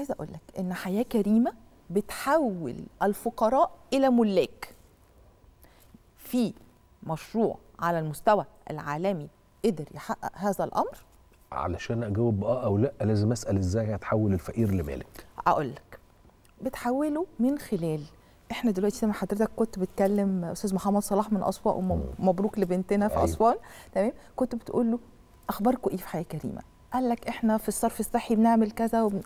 عايزه اقول لك ان حياه كريمه بتحول الفقراء الى ملاك في مشروع على المستوى العالمي قدر يحقق هذا الامر علشان اجاوب اه او لا لازم اسال ازاي هتحول الفقير لمالك اقول لك بتحوله من خلال احنا دلوقتي زي ما حضرتك كنت بتكلم استاذ محمد صلاح من اسوان ومبروك لبنتنا في أيوه. اسوان تمام كنت بتقول له اخباركم ايه في حياه كريمه قال لك احنا في الصرف الصحي بنعمل كذا وبن...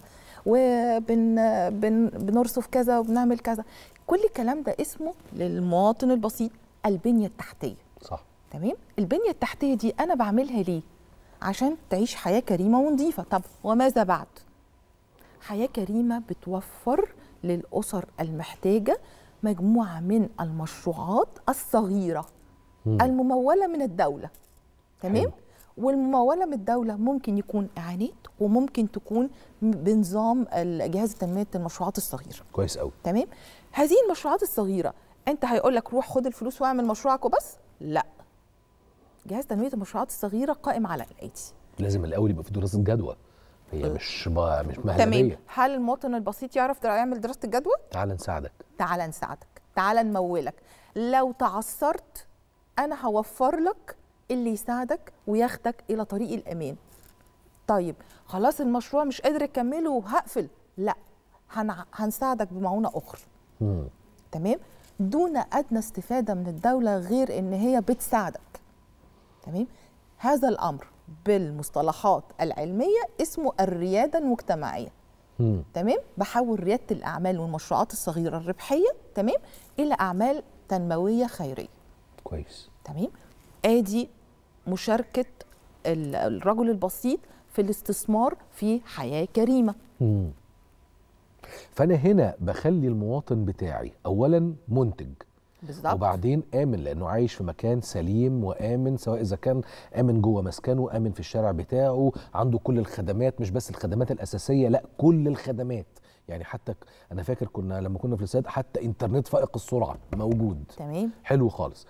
وبنرصف كذا وبنعمل كذا كل الكلام ده اسمه للمواطن البسيط البنيه التحتيه صح تمام البنيه التحتيه دي انا بعملها ليه عشان تعيش حياه كريمه ونظيفه طب وماذا بعد حياه كريمه بتوفر للاسر المحتاجه مجموعه من المشروعات الصغيره مم. المموله من الدوله تمام والممولة من الدولة ممكن يكون إعانات وممكن تكون بنظام جهاز تنمية المشروعات الصغيرة كويس قوي تمام هذه المشروعات الصغيرة أنت هيقول لك روح خد الفلوس واعمل مشروعك وبس لا جهاز تنمية المشروعات الصغيرة قائم على الأيدي لازم الأول يبقى في دراسة جدوى هي مش با... مش مهلبية تمام هل المواطن البسيط يعرف يعمل دراسة الجدوى؟ تعال نساعدك تعال نساعدك تعال نمولك لو تعثرت أنا هوفر لك اللي يساعدك وياخدك الى طريق الامان طيب خلاص المشروع مش قادر اكمله وهقفل لا هن... هنساعدك بمعونه اخرى تمام دون ادنى استفاده من الدوله غير ان هي بتساعدك تمام هذا الامر بالمصطلحات العلميه اسمه الرياده المجتمعيه تمام بحول رياده الاعمال والمشروعات الصغيره الربحيه تمام الى اعمال تنمويه خيريه كويس تمام ادي مشاركه الرجل البسيط في الاستثمار في حياه كريمه مم. فانا هنا بخلي المواطن بتاعي اولا منتج بالزبط. وبعدين امن لانه عايش في مكان سليم وامن سواء اذا كان امن جوه مسكنه امن في الشارع بتاعه عنده كل الخدمات مش بس الخدمات الاساسيه لا كل الخدمات يعني حتى انا فاكر كنا لما كنا في السيد حتى انترنت فائق السرعه موجود تمام حلو خالص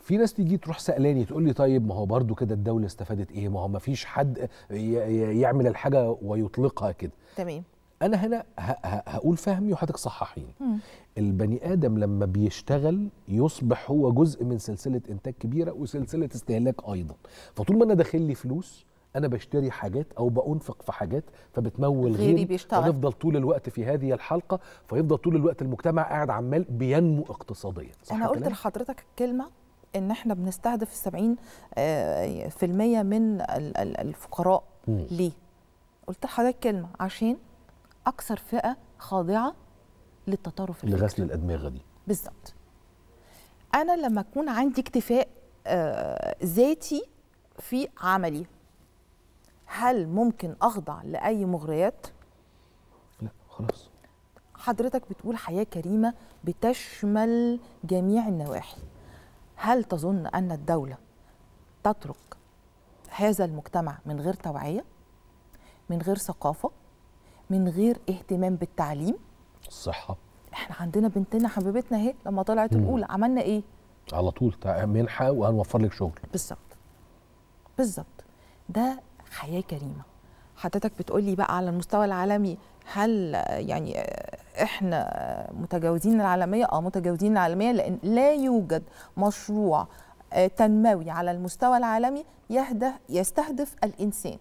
في ناس تيجي تروح سالاني تقول لي طيب ما هو برضو كده الدوله استفادت ايه ما هو ما فيش حد يعمل الحاجه ويطلقها كده تمام انا هنا هقول فهمي وحضرتك صححيني البني ادم لما بيشتغل يصبح هو جزء من سلسله انتاج كبيره وسلسله استهلاك ايضا فطول ما انا داخل لي فلوس انا بشتري حاجات او بانفق في حاجات فبتمول غيري, غيري بيشتغل فنفضل طول الوقت في هذه الحلقه فيفضل طول الوقت المجتمع قاعد عمال بينمو اقتصاديا انا قلت لحضرتك كلمه ان احنا بنستهدف 70% آه، من الفقراء ليه؟ قلت لحضرتك كلمه عشان اكثر فئه خاضعه للتطرف لغسل الادمغه دي بالظبط انا لما اكون عندي اكتفاء آه، ذاتي في عملي هل ممكن اخضع لاي مغريات لا خلاص حضرتك بتقول حياه كريمه بتشمل جميع النواحي هل تظن أن الدولة تترك هذا المجتمع من غير توعية من غير ثقافة من غير اهتمام بالتعليم الصحة احنا عندنا بنتنا حبيبتنا اهي لما طلعت الأولى عملنا ايه على طول منحة وهنوفر لك شغل بالظبط بالظبط ده حياة كريمة حضرتك بتقولي بقى على المستوى العالمي هل يعني احنا متجاوزين العالميه اه متجاوزين العالميه لان لا يوجد مشروع آه، تنموي على المستوى العالمي يهدف يستهدف الانسان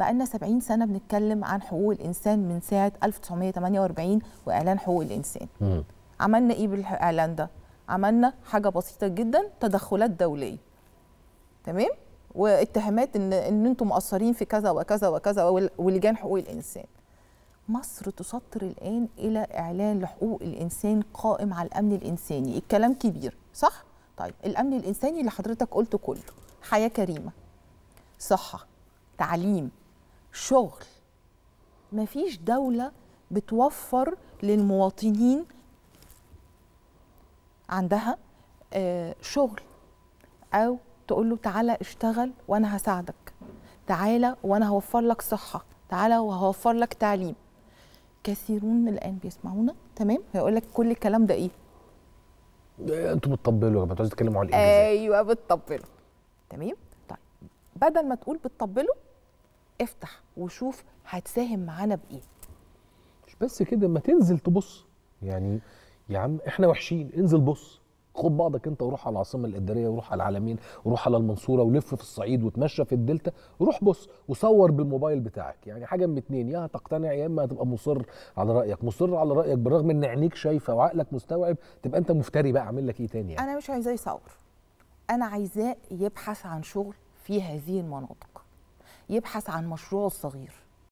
بقالنا 70 سنه بنتكلم عن حقوق الانسان من ساعه 1948 واعلان حقوق الانسان م. عملنا ايه بالاعلان ده عملنا حاجه بسيطه جدا تدخلات دوليه تمام واتهامات ان ان انتم مقصرين في كذا وكذا وكذا ولجان حقوق الانسان مصر تسطر الآن إلى إعلان لحقوق الإنسان قائم على الأمن الإنساني الكلام كبير صح؟ طيب الأمن الإنساني اللي حضرتك قلته كله حياة كريمة صحة تعليم شغل مفيش دولة بتوفر للمواطنين عندها آه، شغل أو تقول له تعالى اشتغل وأنا هساعدك تعالى وأنا هوفر لك صحة تعالى وهوفر لك تعليم كثيرون الان بيسمعونا تمام هيقول لك كل الكلام ده ايه انتوا بتطبلوا يا جماعه عايزين تتكلموا على ايوه بتطبلوا تمام طيب بدل ما تقول بتطبلوا افتح وشوف هتساهم معانا بايه مش بس كده ما تنزل تبص يعني يا عم احنا وحشين انزل بص خد بعضك انت وروح على العاصمه الاداريه وروح على العالمين وروح على المنصوره ولف في الصعيد وتمشى في الدلتا روح بص وصور بالموبايل بتاعك يعني حاجه من اتنين يا هتقتنع يا اما هتبقى مصر على رايك مصر على رايك بالرغم ان عينيك شايفه وعقلك مستوعب تبقى انت مفتري بقى اعمل لك ايه تاني يعني. انا مش عايزاه يصور انا عايزاه يبحث عن شغل في هذه المناطق يبحث عن مشروعه الصغير